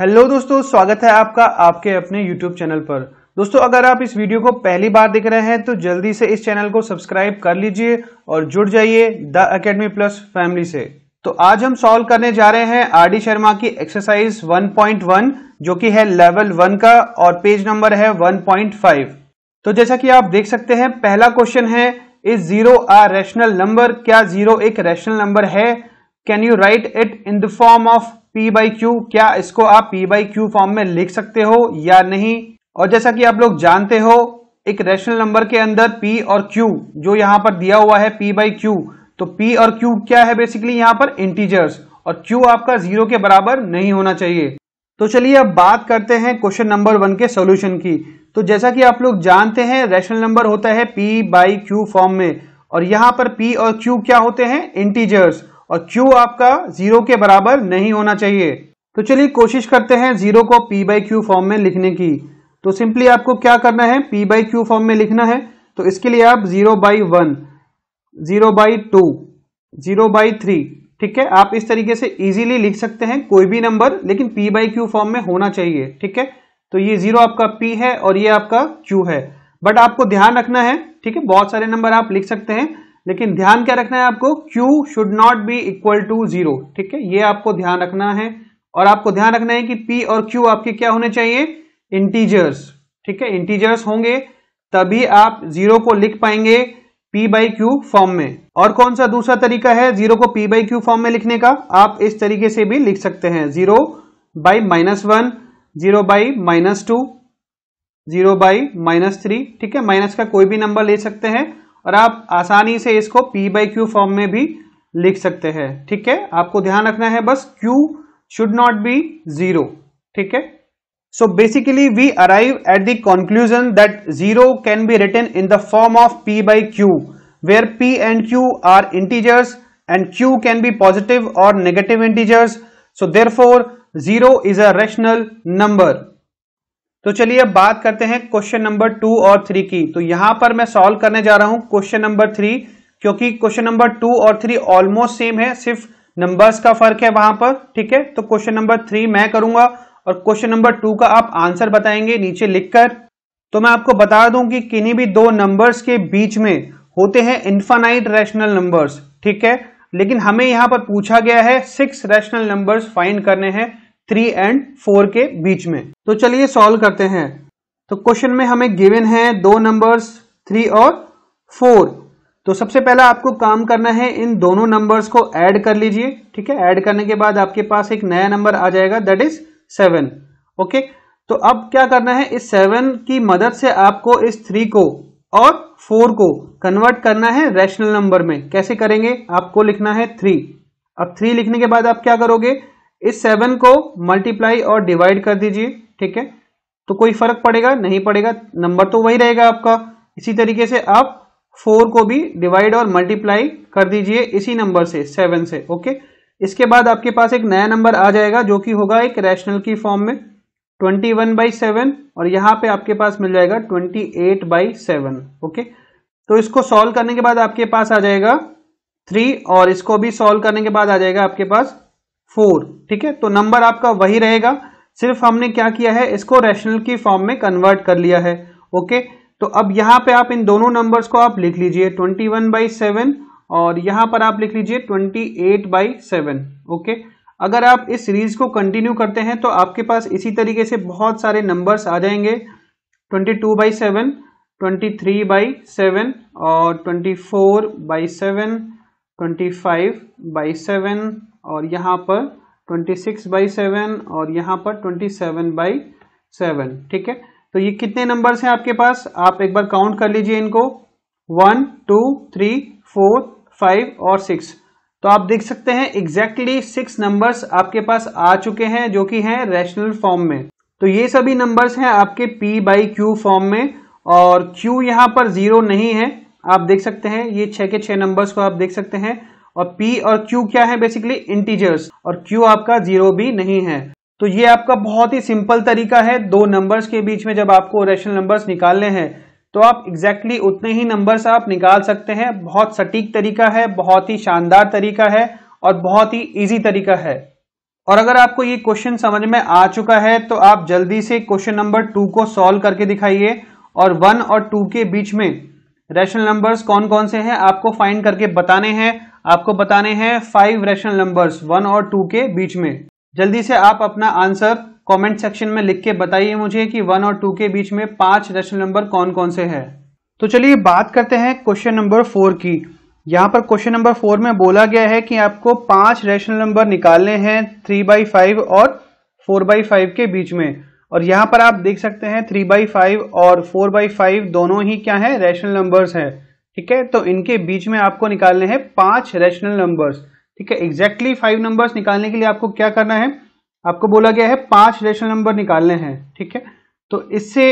hello दोस्तों स्वागत है आपका आपके अपने यूट्यूब चैनल पर दोस्तों अगर आप इस वीडियो को पहली बार देख रहे हैं तो जल्दी से इस चैनल को सब्सक्राइब कर लीजिए और जुड़ जाइए द अकेडमी प्लस फैमिली से तो आज हम सॉल्व करने जा रहे हैं आर डी शर्मा की एक्सरसाइज 1.1 जो कि है लेवल 1 का और पेज नंबर है 1.5 तो जैसा कि आप देख सकते हैं पहला क्वेश्चन है is zero a rational number क्या जीरो एक रैशनल नंबर है can you write it in the form of P by Q क्या इसको आप पी बाई क्यू फॉर्म में लिख सकते हो या नहीं और जैसा कि आप लोग जानते हो एक रेशनल नंबर के अंदर पी और क्यू जो यहां पर दिया हुआ है पी बाई क्यू तो पी और क्यू क्या है बेसिकली यहां पर इंटीजर्स और क्यू आपका जीरो के बराबर नहीं होना चाहिए तो चलिए अब बात करते हैं क्वेश्चन नंबर वन के सोल्यूशन की तो जैसा कि आप लोग जानते हैं रेशनल नंबर होता है पी बाई क्यू फॉर्म में और यहाँ पर पी और क्यू क्या होते हैं इंटीजर्स और Q आपका जीरो के बराबर नहीं होना चाहिए तो चलिए कोशिश करते हैं जीरो को P बाई क्यू फॉर्म में लिखने की तो सिंपली आपको क्या करना है P बाई क्यू फॉर्म में लिखना है तो इसके लिए आप zero by one zero by two zero by three ठीक है आप इस तरीके से इजीली लिख सकते हैं कोई भी नंबर लेकिन पी बाई क्यू फॉर्म में होना चाहिए ठीक है तो ये जीरो आपका पी है और ये आपका क्यू है बट आपको ध्यान रखना है ठीक है बहुत सारे नंबर आप लिख सकते हैं लेकिन ध्यान क्या रखना है आपको Q should not be equal to zero ठीक है ये आपको ध्यान रखना है और आपको ध्यान रखना है कि P और Q आपके क्या होने चाहिए इंटीजर्स ठीक है इंटीजर्स होंगे तभी आप जीरो को लिख पाएंगे P बाई क्यू फॉर्म में और कौन सा दूसरा तरीका है जीरो को P बाई क्यू फॉर्म में लिखने का आप इस तरीके से भी लिख सकते हैं zero by minus one zero by minus two zero by minus three ठीक है माइनस का कोई भी नंबर ले सकते हैं और आप आसानी से इसको पी बाई क्यू फॉर्म में भी लिख सकते हैं ठीक है आपको ध्यान रखना है बस Q should not be zero ठीक है so basically we arrive at the conclusion that zero can be written in the form of P by Q where P and Q are integers and Q can be positive और negative integers so therefore zero is a rational number तो चलिए अब बात करते हैं question number two और three की तो यहां पर मैं सॉल्व करने जा रहा हूं क्वेश्चन नंबर थ्री क्योंकि क्वेश्चन नंबर टू और थ्री ऑलमोस्ट सेम है सिर्फ नंबर्स का फर्क है वहां पर ठीक है तो क्वेश्चन नंबर थ्री मैं करूंगा और क्वेश्चन नंबर टू का आप आंसर बताएंगे नीचे लिखकर तो मैं आपको बता दूं कि किन्हीं भी दो नंबर्स के बीच में होते हैं इन्फानाइट रैशनल नंबर्स ठीक है लेकिन हमें यहां पर पूछा गया है सिक्स रैशनल नंबर्स फाइंड करने हैं थ्री एंड फोर के बीच में तो चलिए सॉल्व करते हैं तो क्वेश्चन में हमें गिवन है दो नंबर्स थ्री और फोर तो सबसे पहला आपको काम करना है इन दोनों नंबर्स को ऐड कर लीजिए ठीक है ऐड करने के बाद आपके पास एक नया नंबर आ जाएगा दैट इज सेवन ओके तो अब क्या करना है इस सेवन की मदद से आपको इस थ्री को और फोर को कन्वर्ट करना है रैशनल नंबर में कैसे करेंगे आपको लिखना है थ्री अब थ्री लिखने के बाद आप क्या करोगे इस सेवन को मल्टीप्लाई और डिवाइड कर दीजिए ठीक है तो कोई फर्क पड़ेगा नहीं पड़ेगा नंबर तो वही रहेगा आपका इसी तरीके से आप फोर को भी डिवाइड और मल्टीप्लाई कर दीजिए इसी नंबर से सेवन से ओके इसके बाद आपके पास एक नया नंबर आ जाएगा जो कि होगा एक रैशनल की फॉर्म में ट्वेंटी वन बाई सेवन और यहाँ पे आपके पास मिल जाएगा twenty eight by seven okay तो इसको सॉल्व करने के बाद आपके पास आ जाएगा थ्री और इसको भी सॉल्व करने के बाद आ जाएगा आपके पास फोर ठीक है तो नंबर आपका वही रहेगा सिर्फ हमने क्या किया है इसको रैशनल की फॉर्म में कन्वर्ट कर लिया है ओके तो अब यहाँ पे आप इन दोनों नंबर्स को आप लिख लीजिए ट्वेंटी वन बाई सेवन और यहाँ पर आप लिख लीजिए twenty eight by seven okay अगर आप इस सीरीज को कंटिन्यू करते हैं तो आपके पास इसी तरीके से बहुत सारे नंबर्स आ जाएंगे twenty two by seven twenty three by seven और twenty four by seven twenty five by seven और यहाँ पर ट्वेंटी सिक्स बाई सेवन और यहाँ पर ट्वेंटी सेवन बाई सेवन ठीक है तो ये कितने नंबर्स हैं आपके पास आप एक बार काउंट कर लीजिए इनको one two three four five और सिक्स तो आप देख सकते हैं एग्जैक्टली सिक्स नंबर्स आपके पास आ चुके हैं जो कि हैं रैशनल फॉर्म में तो ये सभी नंबर्स हैं आपके p बाई क्यू फॉर्म में और q यहाँ पर जीरो नहीं है आप देख सकते हैं ये छह के छह नंबर्स को आप देख सकते हैं और P और Q क्या है बेसिकली इंटीजर्स और Q आपका जीरो भी नहीं है तो ये आपका बहुत ही सिंपल तरीका है दो नंबर्स के बीच में जब आपको रेशनल नंबर्स निकालने हैं तो आप एग्जैक्टली exactly उतने ही नंबर्स आप निकाल सकते हैं बहुत सटीक तरीका है बहुत ही शानदार तरीका है और बहुत ही ईजी तरीका है और अगर आपको ये क्वेश्चन समझ में आ चुका है तो आप जल्दी से क्वेश्चन नंबर टू को सॉल्व करके दिखाइए और वन और टू के बीच में रैशनल नंबर्स कौन कौन से हैं आपको फाइंड करके बताने हैं आपको बताने हैं फाइव रैशनल नंबर्स वन और टू के बीच में जल्दी से आप अपना आंसर कमेंट सेक्शन में लिख के बताइए मुझे कि वन और टू के बीच में पांच रैशनल नंबर कौन कौन से हैं तो चलिए बात करते हैं क्वेश्चन नंबर फोर की यहाँ पर क्वेश्चन नंबर फोर में बोला गया है कि आपको पांच रैशनल नंबर निकालने हैं थ्री बाई फाइव और फोर बाई फाइव के बीच में और यहाँ पर आप देख सकते हैं थ्री बाई फाइव और फोर बाई फाइव दोनों ही क्या है रैशनल नंबर्स हैं ठीक है तो इनके बीच में आपको निकालने हैं पांच रैशनल नंबर्स ठीक है एग्जैक्टली फाइव नंबर्स निकालने के लिए आपको क्या करना है आपको बोला गया है पांच रैशनल नंबर निकालने हैं ठीक है तो इससे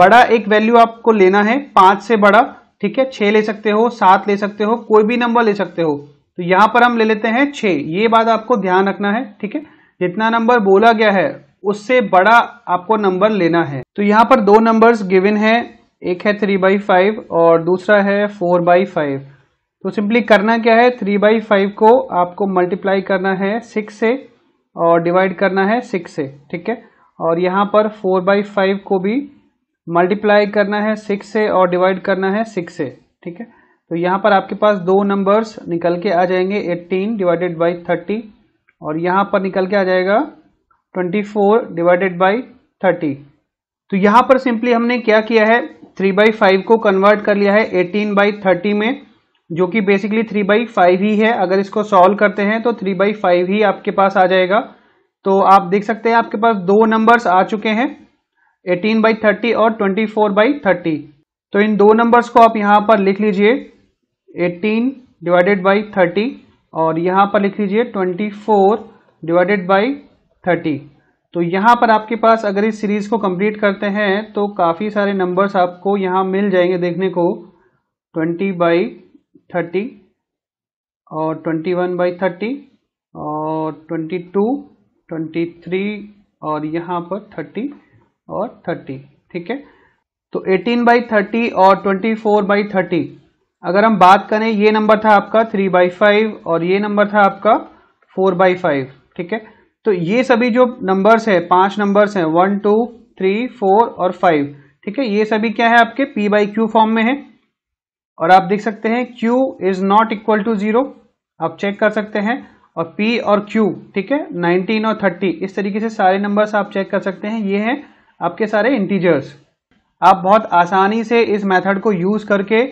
बड़ा एक वैल्यू आपको लेना है पांच से बड़ा ठीक है छः ले सकते हो सात ले सकते हो कोई भी नंबर ले सकते हो तो यहाँ पर हम ले लेते हैं छः ये बात आपको ध्यान रखना है ठीक है जितना नंबर बोला गया है उससे बड़ा आपको नंबर लेना है तो यहाँ पर दो नंबर्स गिवन है एक है थ्री बाई फाइव और दूसरा है फोर बाई फाइव तो सिंपली करना क्या है थ्री बाई फाइव को आपको मल्टीप्लाई करना है सिक्स से और डिवाइड करना है सिक्स से ठीक है और यहाँ पर फोर बाई फाइव को भी मल्टीप्लाई करना है सिक्स से और डिवाइड करना है सिक्स से ठीक है तो यहाँ पर आपके पास दो नंबर्स निकल के आ जाएंगे एट्टीन डिवाइडेड बाई थर्टी और यहाँ पर निकल के आ जाएगा twenty four divided by thirty तो यहाँ पर सिंपली हमने क्या किया है थ्री बाई फाइव को कन्वर्ट कर लिया है एटीन बाई थर्टी में जो कि बेसिकली थ्री बाई फाइव ही है अगर इसको सॉल्व करते हैं तो थ्री बाई फाइव ही आपके पास आ जाएगा तो आप देख सकते हैं आपके पास दो नंबर्स आ चुके हैं एटीन बाई थर्टी और ट्वेंटी फोर बाई थर्टी तो इन दो नंबर्स को आप यहाँ पर लिख लीजिए एटीन डिवाइडेड बाई थर्टी और यहाँ पर लिख लीजिए twenty four divided by thirty तो यहाँ पर आपके पास अगर इस सीरीज़ को कंप्लीट करते हैं तो काफ़ी सारे नंबर्स आपको यहाँ मिल जाएंगे देखने को ट्वेंटी बाई थर्टी और ट्वेंटी वन बाई थर्टी और ट्वेंटी टू ट्वेंटी थ्री और यहाँ पर थर्टी और थर्टी ठीक है तो एटीन बाई थर्टी और ट्वेंटी फोर बाई थर्टी अगर हम बात करें ये नंबर था आपका थ्री बाई फाइव और ये नंबर था आपका फोर बाई फाइव ठीक है तो ये सभी जो नंबर्स है पांच नंबर्स हैं वन टू थ्री फोर और फाइव ठीक है ये सभी क्या है आपके पी बाई क्यू फॉर्म में है और आप देख सकते हैं q is not equal to zero आप चेक कर सकते हैं और p और q ठीक है नाइनटीन और थर्टी इस तरीके से सारे नंबर्स आप चेक कर सकते हैं ये हैं आपके सारे इंटीजर्स आप बहुत आसानी से इस मेथड को यूज़ करके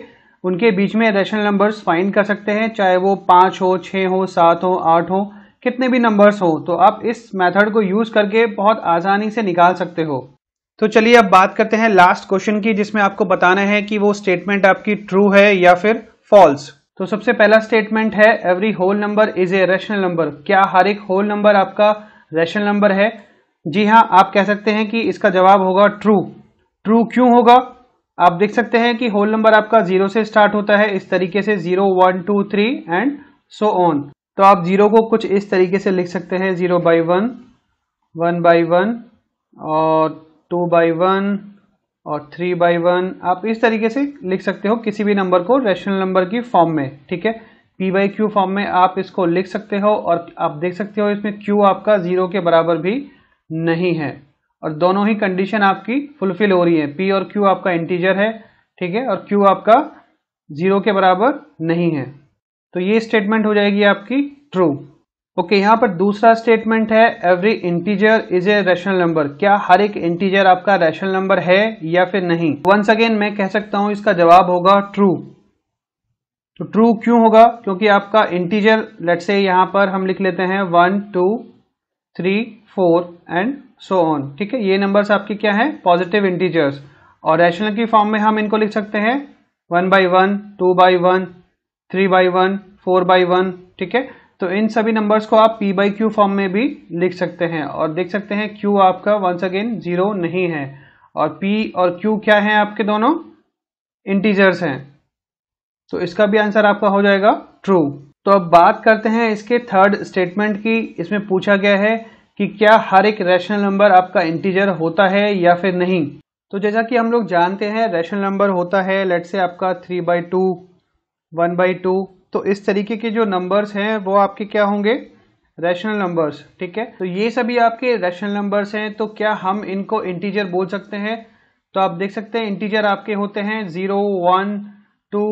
उनके बीच में रेशनल नंबर्स फाइंड कर सकते हैं चाहे वो पाँच हो छः हो सात हो आठ हो कितने भी नंबर्स हो तो आप इस मेथड को यूज करके बहुत आसानी से निकाल सकते हो तो चलिए अब बात करते हैं लास्ट क्वेश्चन की जिसमें आपको बताना है कि वो स्टेटमेंट आपकी ट्रू है या फिर फॉल्स तो सबसे पहला स्टेटमेंट है every whole number is a rational number क्या हर एक होल नंबर आपका रेशनल नंबर है जी हाँ आप कह सकते हैं कि इसका जवाब होगा ट्रू ट्रू क्यों होगा आप देख सकते हैं कि होल नंबर आपका जीरो से स्टार्ट होता है इस तरीके से zero one two three and so on तो आप ज़ीरो को कुछ इस तरीके से लिख सकते हैं zero by one one by one और टू बाई वन और थ्री बाई वन आप इस तरीके से लिख सकते हो किसी भी नंबर को रेशनल नंबर की फॉर्म में ठीक है पी बाई क्यू फॉर्म में आप इसको लिख सकते हो और आप देख सकते हो इसमें क्यू आपका ज़ीरो के बराबर भी नहीं है और दोनों ही कंडीशन आपकी फुलफिल हो रही है पी और क्यू आपका इंटीजर है ठीक है और क्यू आपका ज़ीरो के बराबर नहीं है तो ये स्टेटमेंट हो जाएगी आपकी ट्रू ओके यहाँ पर दूसरा स्टेटमेंट है every integer is a rational number क्या हर एक इंटीजर आपका रेशनल नंबर है या फिर नहीं वंस अगेन मैं कह सकता हूं इसका जवाब होगा ट्रू तो ट्रू क्यों होगा क्योंकि आपका इंटीजर लेट से यहाँ पर हम लिख लेते हैं one two three four and so on ठीक है ये नंबर्स आपके क्या है पॉजिटिव इंटीजर्स और रैशनल की फॉर्म में हम इनको लिख सकते हैं one by one two by one three by one four by one ठीक है तो इन सभी नंबर्स को आप p बाई क्यू फॉर्म में भी लिख सकते हैं और देख सकते हैं q आपका वंस अगेन जीरो नहीं है और p और q क्या है आपके दोनों इंटीजर्स हैं तो इसका भी आंसर आपका हो जाएगा ट्रू तो अब बात करते हैं इसके थर्ड स्टेटमेंट की इसमें पूछा गया है कि क्या हर एक रैशनल नंबर आपका इंटीजर होता है या फिर नहीं तो जैसा कि हम लोग जानते हैं रैशनल नंबर होता है लेट से आपका three by two one by two तो इस तरीके के जो नंबर्स हैं वो आपके क्या होंगे रैशनल नंबर्स ठीक है तो ये सभी आपके रैशनल नंबर्स हैं तो क्या हम इनको इंटीजर बोल सकते हैं तो आप देख सकते हैं इंटीजर आपके होते हैं zero one two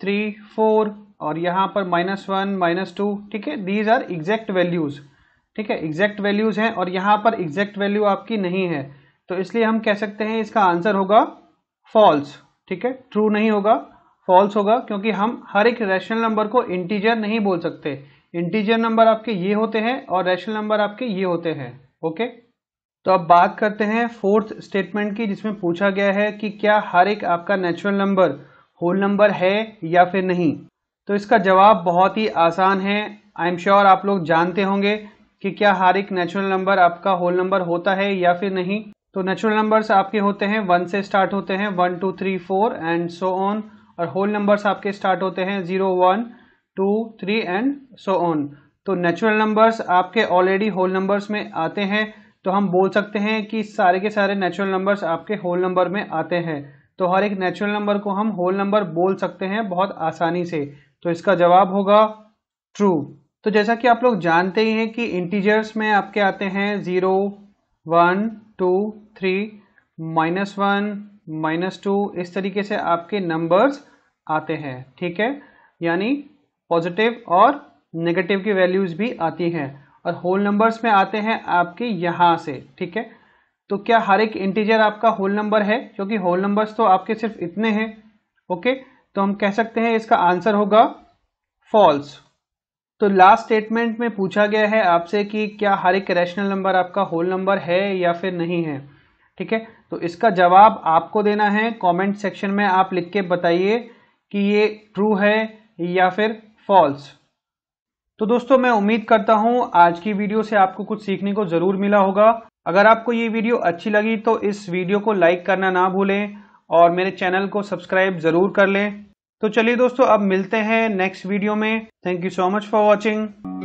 three four और यहाँ पर माइनस वन माइनस टू ठीक है दीज आर एग्जैक्ट वैल्यूज़ ठीक है एग्जैक्ट वैल्यूज़ हैं और यहाँ पर एग्जैक्ट वैल्यू आपकी नहीं है तो इसलिए हम कह सकते हैं इसका आंसर होगा फॉल्स ठीक है ट्रू नहीं होगा फॉल्स होगा क्योंकि हम हर एक रैशनल नंबर को इंटीजर नहीं बोल सकते इंटीजर नंबर आपके ये होते हैं और रैशनल नंबर आपके ये होते हैं ओके तो अब बात करते हैं फोर्थ स्टेटमेंट की जिसमें पूछा गया है कि क्या हर एक आपका नेचुरल नंबर होल नंबर है या फिर नहीं तो इसका जवाब बहुत ही आसान है आई एम श्योर आप लोग जानते होंगे कि क्या हर एक नेचुरल नंबर आपका होल नंबर होता है या फिर नहीं तो नेचुरल नंबर्स आपके होते हैं वन से स्टार्ट होते हैं one two three four and so on और होल नंबर्स आपके स्टार्ट होते हैं zero one two three and so on तो नेचुरल नंबर्स आपके ऑलरेडी होल नंबर्स में आते हैं तो हम बोल सकते हैं कि सारे के सारे नेचुरल नंबर्स आपके होल नंबर में आते हैं तो हर एक नेचुरल नंबर को हम होल नंबर बोल सकते हैं बहुत आसानी से तो इसका जवाब होगा ट्रू तो जैसा कि आप लोग जानते ही हैं कि इंटीजर्स में आपके आते हैं zero one two three minus one minus two इस तरीके से आपके नंबर्स आते हैं ठीक है यानी पॉजिटिव और नेगेटिव की वैल्यूज़ भी आती हैं और होल नंबर्स में आते हैं आपके यहाँ से ठीक है तो क्या हर एक इंटीजर आपका होल नंबर है क्योंकि होल नंबर्स तो आपके सिर्फ इतने हैं ओके तो हम कह सकते हैं इसका आंसर होगा फॉल्स तो लास्ट स्टेटमेंट में पूछा गया है आपसे कि क्या हर एक रैशनल नंबर आपका होल नंबर है या फिर नहीं है ठीक है तो इसका जवाब आपको देना है कमेंट सेक्शन में आप लिख के बताइए कि ये ट्रू है या फिर फॉल्स तो दोस्तों मैं उम्मीद करता हूँ आज की वीडियो से आपको कुछ सीखने को ज़रूर मिला होगा अगर आपको ये वीडियो अच्छी लगी तो इस वीडियो को लाइक करना ना भूलें और मेरे चैनल को सब्सक्राइब ज़रूर कर लें तो चलिए दोस्तों अब मिलते हैं नेक्स्ट वीडियो में thank you so much for watching